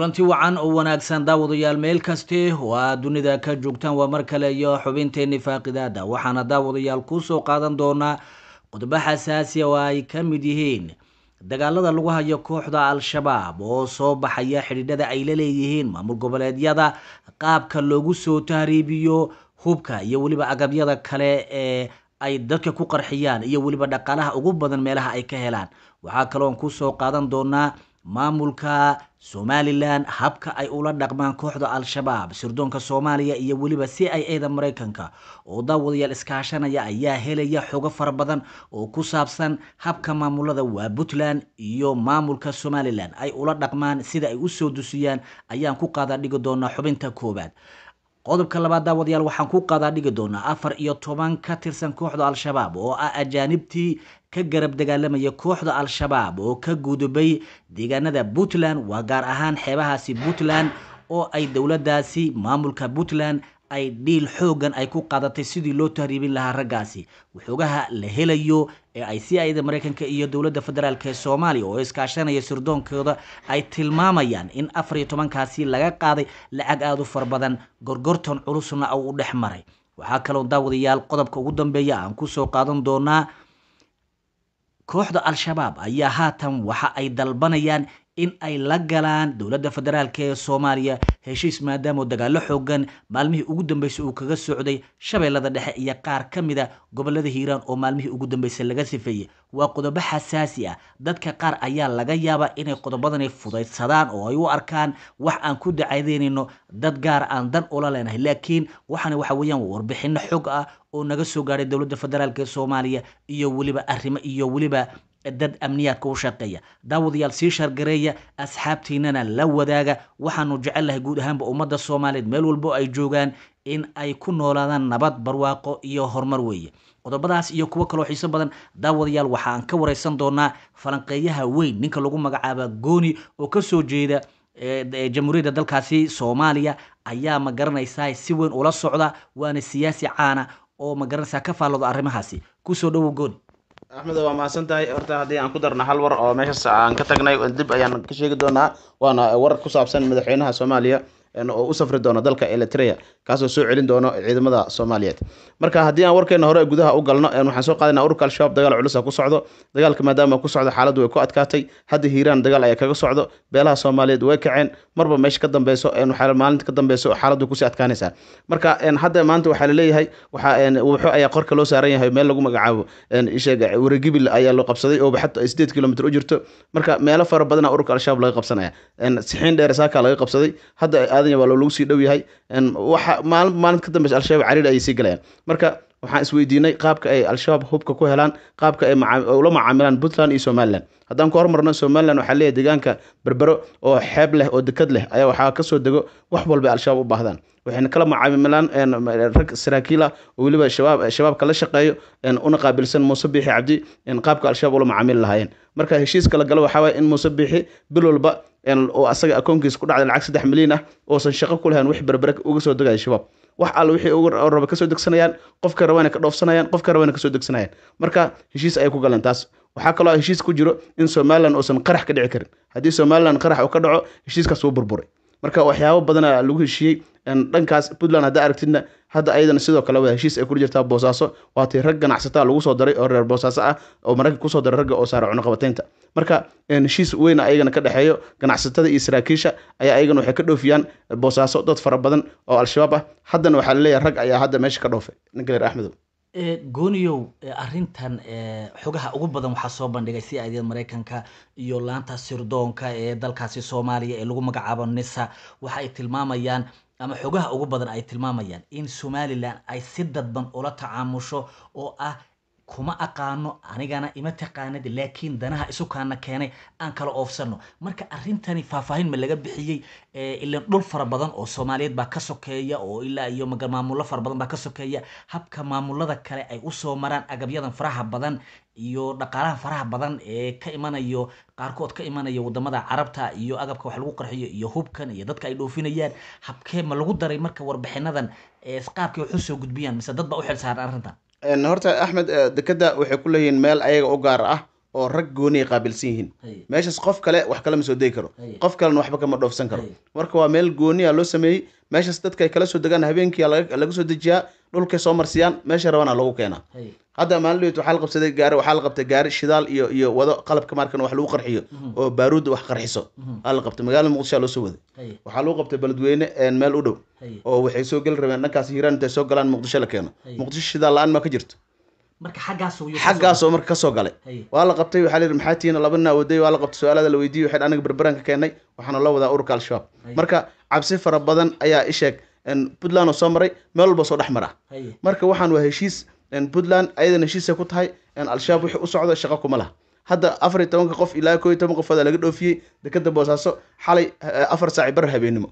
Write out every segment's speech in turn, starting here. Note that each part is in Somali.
kulanti wacan oo wanaagsan daawadayaal meel kaste oo aad dunida ka joogtaan waa mar kale iyo xubinteeni faaqidaada waxaana daawadayaal ku soo qaadan doonaa qodobo xasaasiya oo ay ka mid yihiin dagaalada lagu hayo kooxda al-shabaab oo soo baxaya xidhiidhada ay la leeyihiin maamul goboleedyada qaabka loogu soo tahriibiyo hubka iyo weliba agabyada kale ee ay dadka ku qarxiyaan iyo weliba dhaqaalaha ugu badan meelaha ay ka helaan waxaa kaloon kusoo qaadan doonaa maamulka somalilan habka ay ula dhaqmaan kooxda al-shabaab sirdoonka soomaaliya iyo weliba si ay eeda maraykanka oo daawadayaal iskaashanaya ayaa helaya xogo fara badan oo ku saabsan habka maamulada waa puntland iyo maamulka somalilan ay ula dhaqmaan sida ay u soo dusiyaan ayaan ku qaada dhigi doonaa xubinta koowaad qodobka labaad daawadayaal waxaan ku qaadaa dhigi doonaa afar iyo toban ka tirsan kooxda al-shabaab oo ah ajaanibtii ka garab dagaalamaya kooxda al-shabaab oo ka gudubay deegaanada puntland waa gaar ahaan xeebahaasi puntland oo ay dowladdaasi maamulka puntland ay dhiil xoogan ay ku qaadatay sidii loo tahriibin lahaa raggaasi waxoogaha la helayo ee ay si ayada maraykanka iyo dowladda federaalk ee soomaaliya oo iskaashanaya sirdoonkooda ay tilmaamayaan in afar iyo tobankaasi laga qaaday lacag aada u far badan gorgortan culusna uu dhex maray waxaa kaloo daawadayaal qodobka ugu dambeeya aan kusoo qaadan doonaa kooxda al-shabaab ayaa haatan waxa ay dalbanayaan in ay la galaan dowladda federaalk ee soomaaliya heshiis maadaama dagaalo xoogan maalmihii ugu dambeysay uu kaga socday shabeellada dhexe iyo qaar ka mid a gobolada hiiraan oo maalmihii ugu dambeysay laga sifeeyey waa qodobo xasaasi ah dadka qaar ayaa laga yaabaa inay qodobadani fudaydsadaan oo ay u arkaan wax aan ku dacadeynayno dad gaar aan dan ula leenahay laakiin waxaana waxa weeyaan warbixino xog ah oo naga soo gaaray dowladda federaalk ee soomaaliya iyo weliba arrimo iyo weliba dad amniyaadka u shaqeeya daawadayaal sii shargareeya asxaabtiinana la wadaaga waxaanu jecelnahay guud ahaanba ummadda soomaaliyeed meel walbo ay joogaan in ay ku noolaadaan nabad barwaaqo iyo horumar weeye qodobadaas iyo kuwo kaloo xiiso badan daawadayaal waxaan ka wareysan doonaa falanqeeyaha weyn ninka lagu magacaaba gooni oo kasoo jeeda jamhuuriyadda dalkaasi soomaaliya ayaa ma garanaysaa si weyn ula socda waana siyaasi caana oo ma garanaysaa ka faallooda arrimahaasi kusoo dhowow gooni axmed waa mahadsantahay horta haddii aan ku darno hal war oo meeshaas aan ka tagnay dib ayaan ka sheegi doonaa waana war ku saabsan madaxweynaha soomaaliya oo u safri doono dalka eritrea kaasoo soo celin doono ciidamada soomaaliyeed marka haddii aan warkeena hore gudaha u galno waxaan soo qaadanaa ururka al-shabaab dagaal culusa ah ku socdo dagaalka maadaama ku socdo xaaladdu way ku adkaatay hadda hiiraan dagaal ayaa kaga socdo beelaha soomaaliyeed way kaceen marba meesha ka dambeyso maalinta ka dambeyso xaaladdu kusii adkaanaysaa marka hadda maanta waxaa laleeyahay wuxuu ayaa qorka loo saaran yahay meel lagu magacaabo waragibil ayaa loo qabsaday oo xataa sideed kilomitr u jirto marka meelo fara badana ururka al-shabaab laga qabsanaya sixiin dheer saakaa laga qabsaday hadda aadan waa lagu sii dhow yahay waxa maali maalinta ka dambaysa al-shabaab cariir ayay sii galayaan marka waxaan isweydiinay qaabka ay al-shabaab hubka ku helaan qaabka ay ula macaamilaan puntland iyo somalilan haddaan ku hormarno somalilan waxaa leeyahy deegaanka berbero oo xeeb leh oo dekad leh ayaa waxaa kasoo dego wax walba al-shabaab u baahdaan waxayna kala macaamilaan rag saraakiila oo weliba shabaabka la shaqeeyo una qaabilsan muuse biixi cabdi qaabka al-shabaab ula macaamili lahaayeen marka heshiiska la galo waxaa waaya in muuse biixi bil walba oo asaga akoonkiisa ku dhacday lacag saddex milyan ah oosan shaqo ku lahayn wax berbere uga soo degaya shabaab wax alla wixii uga raba kasoo degsanayaan qofka rabayna ka dhoofsanayaan qofka rabayna kasoo degsanayaan marka heshiis ayay ku galeen taas waxaa kaloo heshiis ku jiro in somalilan uusan qarax ka dhici karin haddii somalilan qarax uu ka dhaco heshiiskaas wuu burburay marka waxyaabo badana lagu heshiiyey dhankaas puntland haddaa aragtidna hadda ayadana sidoo kale wada heshiis ay kula jirtaa boosaaso waa tii rag ganacsataa lagu soo daray oo reer boosaaso ah oo maraykanka kusoo daray ragga oo saara cunuqabataynta marka heshiis weyn ayagana ka dhexeeyo ganacsatada iyo saraakiisha ayaa ayagana waxay ka dhoofiyaan boosaaso dad fara badan oo al-shabaab ah haddana waxaa la leeyahay rag ayaa hadda meesha ka dhoofay ninka reer axmedow gooniyow arintan xogaha ugu badan waxaa soo bandhigay si i maraykanka iyo laanta sirdoonka ee dalkaasi soomaaliya ee lagu magacaabo nisa waxa ay tilmaamayaan ama xogaha ugu badan ay tilmaamayaan in somalilan ay si dadban ula tacaamusho oo ah kuma aqaano anigana ima taqaanid laakiin danaha isukaana keenay aan kala oofsano marka arintani faahfaahin ma laga bixiyey ilan dhul fara badan oo soomaaliyeed baa ka sokeeya oo ilaa iyo maamulo fara badan baa ka sokeeya habka maamulada kale ay usoo maraan agabyadan faraha badan iyo dhaqaalaha faraha badan ee ka imanayo qaarkood ka imanayo wadamada carabta iyo agabka wax lagu qarxiyo iyo hubkan iyo dadka ay dhoofinayaan habkee ma lagu daray marka warbixinadan qaabkay wax usoo gudbiyaan mise dad baa u xilsaaran arrintan horta axmed dekeda waxay ku leeyihiin meel ayaga u gaar ah oo rag gooni ay qaabilsan yihiin meeshaas qof kale wax kalema soo degi karo qof kalena waxba kama dhoofsan karo marka waa meel gooniya loo sameeyey meeshaas dadka ay kala soo degaan habeenkii laga soo dejiyaa dhulkay soo marsiyaan meesha rabana lagu keenaa hadda maalinlid waxaa la qabsaday gaari waxaa la qabtay gaari shidaal iyo iyo wado qalabka markan wax lagu qarxiyo mhm. oo baaruudda wax qarxiso mhm. aa la qabtay magaalada muqdisho loo soo waday waxaa lagu qabtay beledweyne meel u dhow oo waxay soo geli rabeen dhankaas hiiraan intay soo galaan muqdisho la keeno muqdisho shidaal la-aan ma ka jirto xaggaasoo marka kasoo galay waa la qabtay waxaa layidhi maxaa tihiina laba nin awooday waa la qabtay su-aalaada la weydiiyey waxa anaga berberanka keenay waxaana la wadaa ururka al-shabaab marka cabsi fara badan ayaa isheeg puntland oo soo maray meel walba soo dhex mara marka waxaan waa heshiis puntland ayadana heshiisay ku tahay al-shabaab wixii u socdo shaqo kuma laha hadda afar iyo tobanka qof ilaa koo iyo toban qof laga dhoofiyey dekeda boosaaso xalay eh, afar saaci bar habeenimo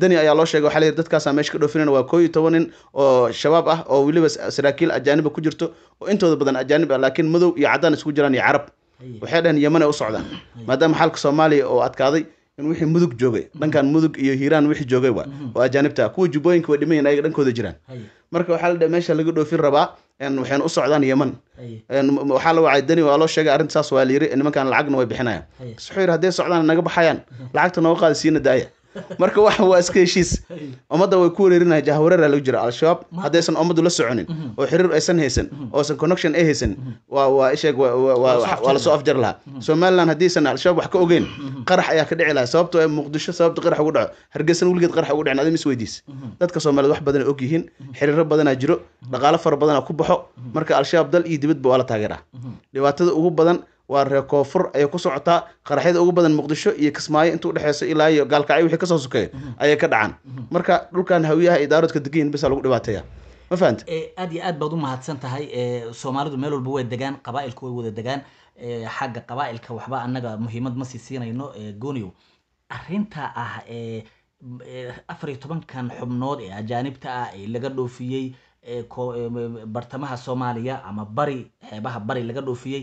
dani ayaa loo sheegay waa dadkaasaa meesha ka dhoofinan waa koo iyo toban nin oo shabaab ah oo weliba saraakiil ajaaniba ku jirto oo intooda badan ajaanib ah laakiin madow iyo caddaan isugu jiraan iyo carab waxay dhaheen yeman ay u socdaan maadaama xalka soomaaliya oo adkaaday in wixii mudug joogay mm-hmm. dhankan mudug iyo hiiraan wixii joogay waa mm-hmm. oo ajaanibta ah. kuwa jubbooyinka way dhiman ayaga dhankooda jiraan marka waxaa la dhaha meesha laga dhoofin rabaa waxayna u socdaan yeman waxaa la wacay dani waa loo sheegay arrinta saas waa la yiri nimankan lacagna way bixinayaan wuxuu yidhi hadday socdaan naga baxayaan uhuh. lacagta nooga qaada siina daaya marka wax waa iska heshiis ummadda way ku wareerinaya jahwareera lagu jira al-shabaab haddaysan ummaddu la soconin mhm. oo xiriir aysan haysan mhm. oosan connection ay haysan mhm. waa lasoo afjar lahaa somalilan haddiysan al-shabaab wax ka ogeyn qarax ayaa ka dhici lahaa sababtoo muqdisho sababta qarax ugu dhaco hargeysana weligeed qarax ugu dhicin adama is dadka soomaaliyed wax badanay og yihiin xiriiro badanaa jiro dhaqaalo fara badanaa ku baxo marka al-shabaab dal iyo dibadba waa la taageeraa dhibaatada ugu badan waa reer koonfur ayay ku socotaa qaraxyada ugu badan muqdisho iyo kismaayo inta udhexeyso ilaa iyo gaalkacyo wixii kasoo sokeeya ayay ka dhacaan marka dhulkan hawiyaha iyo daaroodka deganyihin lagu dhibaateeya ma fahanta eh, aada iyo aad baad u mahadsan tahay eh, soomaalidu meel walba way degaan qabaailka way wada degaan eh, xagga qabaailka waxba anaga muhiimad ma sii siinayno gooniyo arrinta ah afar iyo tobankan xubnood ee ajaanibta ah ee laga dhoofiyey bartamaha soomaaliya ama bari xeebaha bari laga dhoofiyey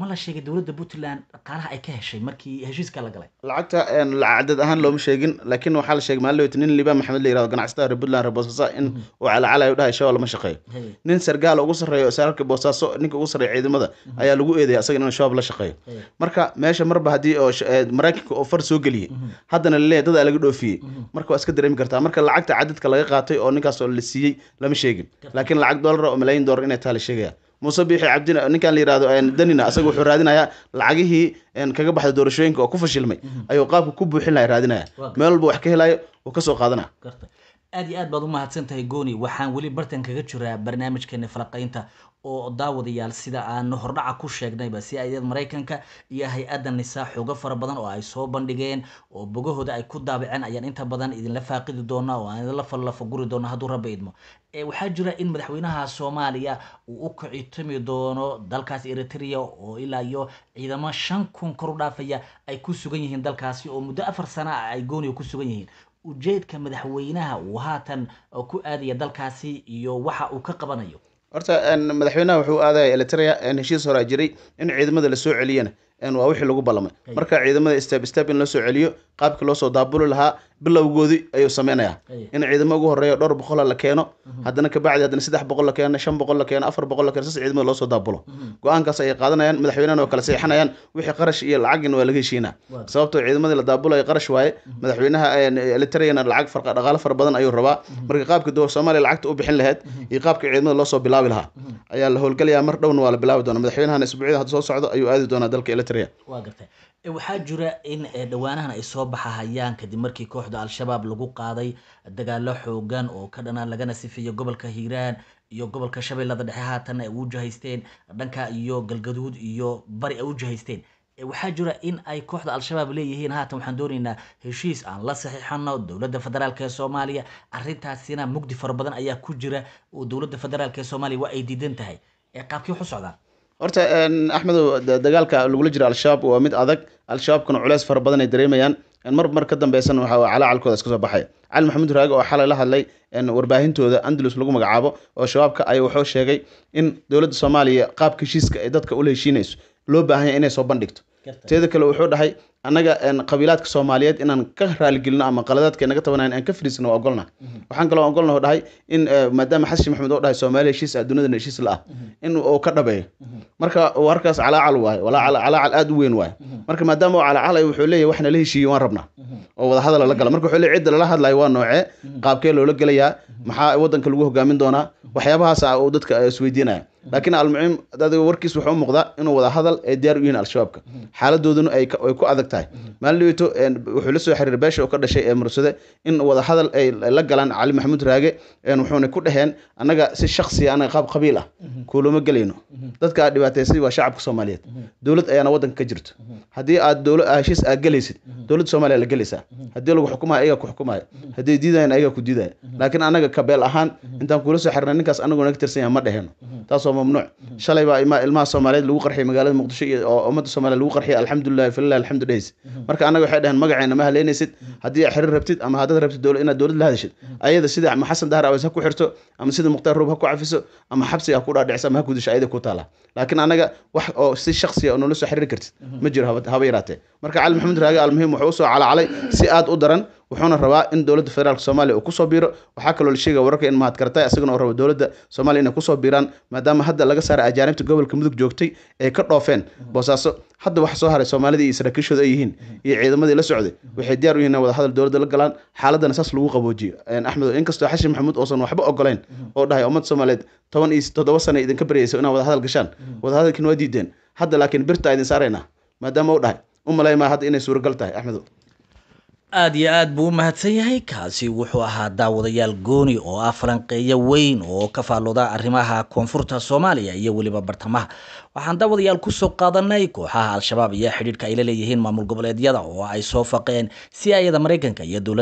ma la sheegay dowladda puntland dhaqaalaha ay ka heshay markii heshiiska la galay lacagta cadad ahaan looma sheegin laakiin waxaa la sheegay maalin nin liban maxamed la yirahdo ganacsatada ree puntland ree boosaaso in mm-hmm. uu calacalayo dhahay shabeelle ma shaqeeyo nin sargaal ugu sarreeyo saraalka boosaaso ninka ugu sarreeya ciidamada mm-hmm. ayaa lagu eedaya asaga inuu shabaab la shaqeeyo marka meesha marba haddii oo maraykanka oo far soo geliyey mm-hmm. haddana laleeyahy dad aa laga dhoofiyey marka waa iska dareemi kartaa marka lacagta cadadka laga qaatay oo ninkaas oo la siiyey lama sheegin laakiin lacag doolar oo malaayin doolar inay taha la sheegaya muuse biixi cabdina ninkan la yirahdo danina asaga wuxuu raadinayaa lacagihii kaga baxday doorashooyinka oo ku fashilmay mhm. ayuu qaabka ku buuxin laha raadinaya meel walba wax ka helayo oo kasoo qaadanaya aad iyo aad baad u mahadsan tahay gooni waxaan weli bartan kaga jiraa barnaamijkeena falaqaynta oo daawadayaal sida aan hordhaca ku sheegnayba si ayad maraykanka iyo hay-adda nisaa xooga fara badan oo ay soo bandhigeen oo bogahooda ay ku daabaceen ayaan inta badan idinla faaqidi doona oo aan idinla guri doona hadduu rabba idmo waxaa jira in madaxweynaha soomaaliya uu u kacitami doono dalkaas eritrea oo ilaa iyo ciidamo shan kun kor u dhaafaya ay ku sugan yihiin dalkaasi oo muddo afar sano ah ay gooniga ku sugan yihiin ujeedka madaxweynaha uu haatan ku aadaya dalkaasi iyo waxa uu ka qabanayo horta madaxweynaha wuxuu aadaya eritrea heshiis horaa jiray in ciidamada la soo celiyana waa wixii lagu ballamay marka ciidamada step step in la soo celiyo qaabkii loosoo daabuli lahaa bilowgoodii ayuu sameynaya in ciidamo ugu horeeyo dhowr boqola la keeno mhm. haddana kabacdi haddana saddex boqol la keeno shan boqol la keeno afar boqol la keeno saas ciidamada loosoo daabulo mhm. go-aankaas ayay qaadanayaan madaxweynehana oo kala seexanayaan wixii qarash iyo lacagin waa laga heshiina sababtoo ah ciidamadii la daabulayo qarash waaye mhm. madaxweynaha elitariyana eh, lacag farqa dhaqaalo fara badan ayuu rabaa marka qaabka soomaaliya lacagta u bixin lahayd iyo qaabka ciidamada loosoo bilaabi lahaa ayaa la howlgalayaa mar dhowna waa la bilaabi doona madaxweynahana isbuucyada hadda soo socdo ayuu aadi doonaa dalka eritrea waa gartay e, waxaa jira in e, dhawaanahan ay soo baxahayaan kadib markii kooxda al-shabaab lagu qaaday dagaalo xoogan oo ka dhanaan lagana sifiyo gobolka hiiraan iyo gobolka shabeellada dhexe haatan ay u jahaysteen dhanka iyo galgaduud iyo bari ay u jahaysteen e, waxaa jira in ay kooxda al-shabaab leeyihiin haatan waxaan dooneynaa heshiis aan la saxiixano dowladda federaalk ee soomaaliya arintaasina mugdi fara badan ayaa ku jira oo dowladda federaalk ee soomaaliya waa ay diidan tahay qaabkii waxu socdaan horta axmedow dagaalka lagula jira al-shabaab waa mid adag al-shabaabkuna culeys fara badan ay dareemayaan mar mar ka dambaysan waxaa calacalkooda iska soo baxay cali maxamuud raage oo xalay la hadlay warbaahintooda andalus lagu magacaabo oo shabaabka ay wuxuu sheegay in dowladda soomaaliya qaabka heshiiska ay dadka ula heshiinayso loo baahan yahay inay soo bandhigto teeda kale wuxuu dhahay annaga qabiilaadka soomaaliyeed inaan ka raaligelino ama qaladaadka naga tabanayn aan ka fariisano waa ogolna mhm. waxaan kaloo ogolna dhahay in e, maadaama xasan maxamed oo dhahay soomaaliya heshiis adduunyadana heshiis la ah mhm. in uu ka dhabeeyo mhm. marka warkaas calaacal waaye calaacal aad u weyn waaye marka maadaama oo calacalay wuxuu leeyahy waxna la heshiiyey waan rabnaa oo wada hadal lala gala marka wuxuu leeyahy cidda lala hadlayo waa noocee qaabkee loola gelayaa maxaa waddanka lagu hogaamin doonaa waxyaabahaas uu ah dadka e, isweydiinaya laakiin almuciim warkiis wuxuu umuuqdaa inuu wada hadal ay diyaar u yihiin al-shabaabka xaaladooduna ay ku adag tahay maalito wuxuu la soo xiriiray beesha oo ka dhashay ee mursade in wada hadal ay la galaan cali maxamuud raage wuxuuna ku dhaheen annaga si shaksiya anaga qaab qabiil ah kuulama gelayno dadka aad dhibaataysay waa shacabka soomaaliyeed dowlad ayaana waddanka ka jirto haddii aad heshiis aad gelaysid dowladda soomaliya la gelaysaa haddii lagu xukumayo ayagaa ku xukumaya hadday diidayan ayagaa ku diidaya laakiin annaga kabeel ahaan intaan kuula soo xiriirna ninkaas annaguo naga tirsan yaha ma dheheno taasoo oo mamnuuc shalay baa ilmaha soomaaliyeed lagu qarxiyay magaalada muqdisho oo ummadda soomaliyed lagu qarxiyay alxamdulilahi falilah alxamdu dhehaysa marka annaga waxay dhaheen magaceena ma haleynaysid haddii xerir rabtid ama haddaad rabtid inaad dowlad la hadashid ayada sida ama xasan dahar aweys ha ku xirto ama sida mukhtaar ruub ha ku cafiso ama xabsiga ha ku dhaadhicisa ama ha gudisho ayada ku taala laakiin annaga wax oo si shaksiya ah nala soo xiriiri kartid ma jiro haba yaraatee marka cali maxamed raage almuhiim wuxuu usoo calacalay si aad u daran wuxuuna rabaa in dowladda federaalk soomaaliya uu kusoo biiro waxaa kaloo la sheegaya wararka in mahadkartay asagana oo rabo dowladda soomaaliya inay kusoo biiraan maadaama hadda laga saaray ajaanibta gobolka mudug joogtay ay ka dhoofeen boosaaso hadda wax soo haray soomaalida iyo saraakiishooda ay yihiin iyo ciidamadii la socday waxay diyaar u yihin in wadahadal dowladda la galaan xaaladana saas lagu qaboojiyo axmed inkastoo xashin maxamuud oosan waxba ogoleyn oo dhahay ummad soomaaliyeed toban iyo toddoba sana idinka baryayso inaa wadahadal gashaan wadahadalkiin waa diideen hadda laakiin birta idin saaraynaa maadaama u dhahay u malay hadda inay suuragal tahay axmedo aad iyo aad buu u mahadsan yahay kaasi wuxuu ahaa daawadayaal gooni oo ah falanqeeyo weyn oo ka faalooda arrimaha koonfurta soomaaliya iyo weliba bartamaha waxaan daawadayaal kusoo qaadanay kooxaha al-shabaab iyo xidhiidhka ay la leeyihiin maamul goboleedyada oo ay soo faqeen si ayada maraykanka iyo dowlada